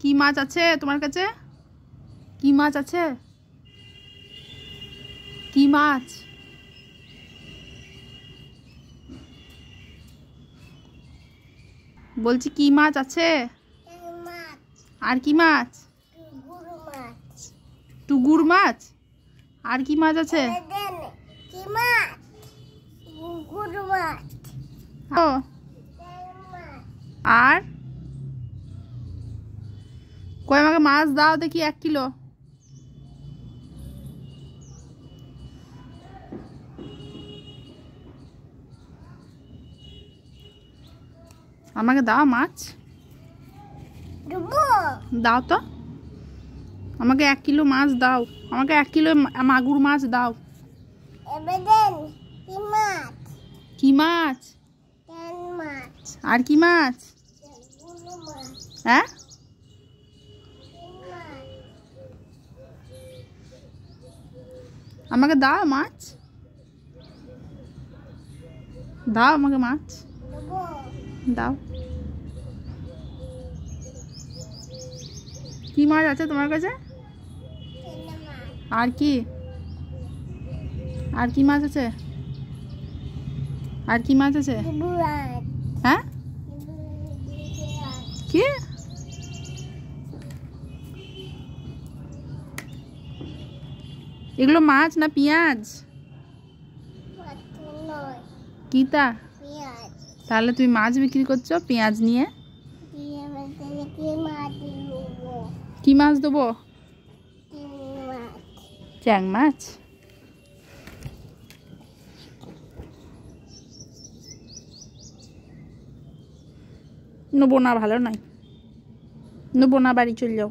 কি মাছ আছে তোমার কাছে কি মাছ আছে কি মাছ বলছি কি মাছ আছে আর কি মাছ টুগুর মাছ আর কি মাছ আছে আর কই আমাকে মাছ দাও দেখি এক কিলো আমাকে দাও মাছ দাও তো আমাকে এক কিলো মাছ দাও আমাকে এক কিলো মাগুর মাছ দাও কি মাছ আর কি মাছ হ্যাঁ আমাকে দাও মাছ দাও আমাকে মাছ দাও কি মাছ আছে তোমার কাছে আর কি আর কি মাছ আছে আর কি মাছ আছে হ্যাঁ কি এগুলো মাছ না পেঁয়াজ কিতা তাহলে তুমি মাছ বিক্রি করছো পেঁয়াজ নিয়ে কি মাছ দেবো চ্যাং মাছ নেবো না ভালো নয় নেবো না বাড়ি চলে যাও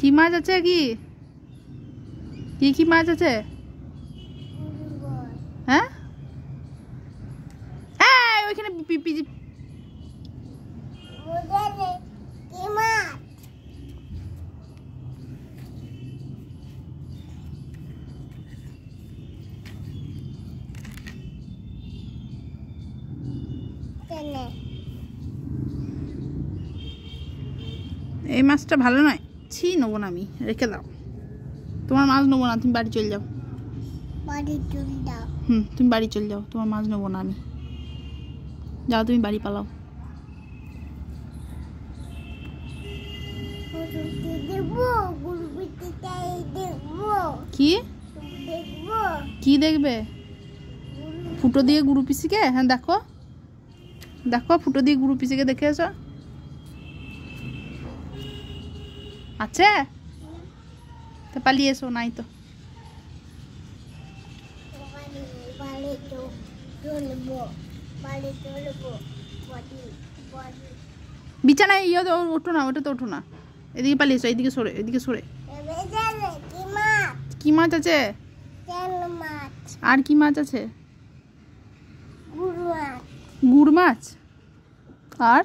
কি মাছ আছে কি কি কি মাছ আছে হ্যাঁ হ্যাঁ ওইখানে এই মাছটা ভালো নয় ছি নেবো না আমি রেখে দাও তোমার মাছ নেবো না তুমি বাড়ি চলে যাও হুম তুমি বাড়ি চলে যাও তোমার মাছ নেবো না আমি যাও তুমি বাড়ি পালাও কি কি দেখবে ফুটো দিয়ে গুরু পিসিকে হ্যাঁ দেখো দেখো ফুটো দিয়ে গুরু পিসিকে দেখে এসো আছে তো পালিয়ে এসো নাই তো বিছানায় ইয়ে তো ওঠো না ওটা তো ওঠো না এদিকে পালিয়ে এসো এদিকে সরে এদিকে সরে কি মাছ আছে আর কি মাছ আছে গুড় মাছ আর